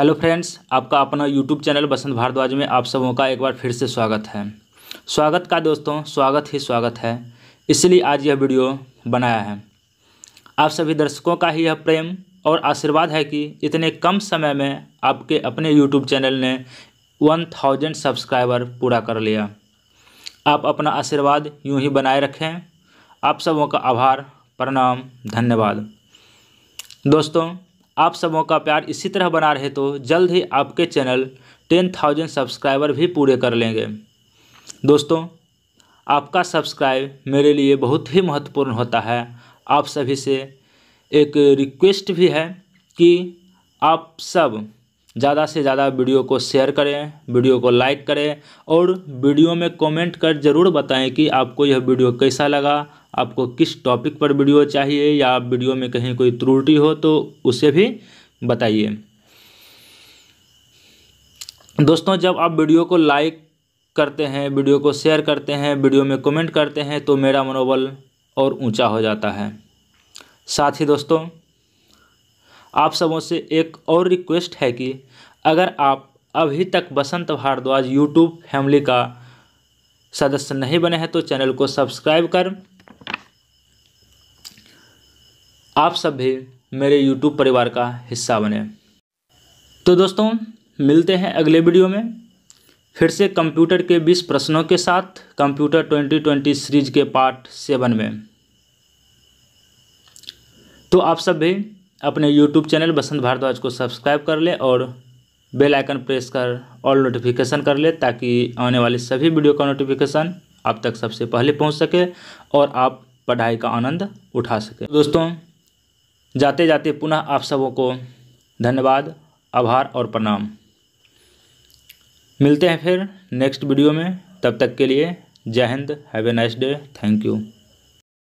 hello friends आपका अपना YouTube channel बसंत भारद्वाज में आप सबों का एक बार फिर से स्वागत है स्वागत का दोस्तों स्वागत ही स्वागत है इसलिए आज यह वीडियो बनाया है आप सभी दर्शकों का ही यह प्रेम और आशीर्वाद है कि इतने कम समय में आपके अपने यूट्यूब चैनल ने वन थाउजेंड सब्सक्राइबर पूरा कर लिया आप अपना आशीर्वाद यूँ ही बनाए रखें आप सबों का आभार प्रणाम धन्यवाद दोस्तों आप सबों का प्यार इसी तरह बना रहे तो जल्द ही आपके चैनल टेन थाउजेंड सब्सक्राइबर भी पूरे कर लेंगे दोस्तों आपका सब्सक्राइब मेरे लिए बहुत ही महत्वपूर्ण होता है आप सभी से एक रिक्वेस्ट भी है कि आप सब ज़्यादा से ज़्यादा वीडियो को शेयर करें वीडियो को लाइक करें और वीडियो में कमेंट कर ज़रूर बताएं कि आपको यह वीडियो कैसा लगा आपको किस टॉपिक पर वीडियो चाहिए या आप वीडियो में कहीं कोई त्रुटि हो तो उसे भी बताइए दोस्तों जब आप वीडियो को लाइक करते हैं वीडियो को शेयर करते हैं वीडियो में कमेंट करते हैं तो मेरा मनोबल और ऊँचा हो जाता है साथ ही दोस्तों आप सबों से एक और रिक्वेस्ट है कि अगर आप अभी तक बसंत भारद्वाज यूट्यूब फैमिली का सदस्य नहीं बने हैं तो चैनल को सब्सक्राइब कर आप सब भी मेरे यूट्यूब परिवार का हिस्सा बने तो दोस्तों मिलते हैं अगले वीडियो में फिर से कंप्यूटर के 20 प्रश्नों के साथ कंप्यूटर 2020 सीरीज के पार्ट सेवन में तो आप सब भी अपने यूट्यूब चैनल बसंत भारद्वाज को सब्सक्राइब कर ले और बेल आइकन प्रेस कर ऑल नोटिफिकेशन कर ले ताकि आने वाले सभी वीडियो का नोटिफिकेशन आप तक सबसे पहले पहुंच सके और आप पढ़ाई का आनंद उठा सकें दोस्तों जाते जाते पुनः आप सबों को धन्यवाद आभार और प्रणाम मिलते हैं फिर नेक्स्ट वीडियो में तब तक के लिए जय हिंद have a nice day thank you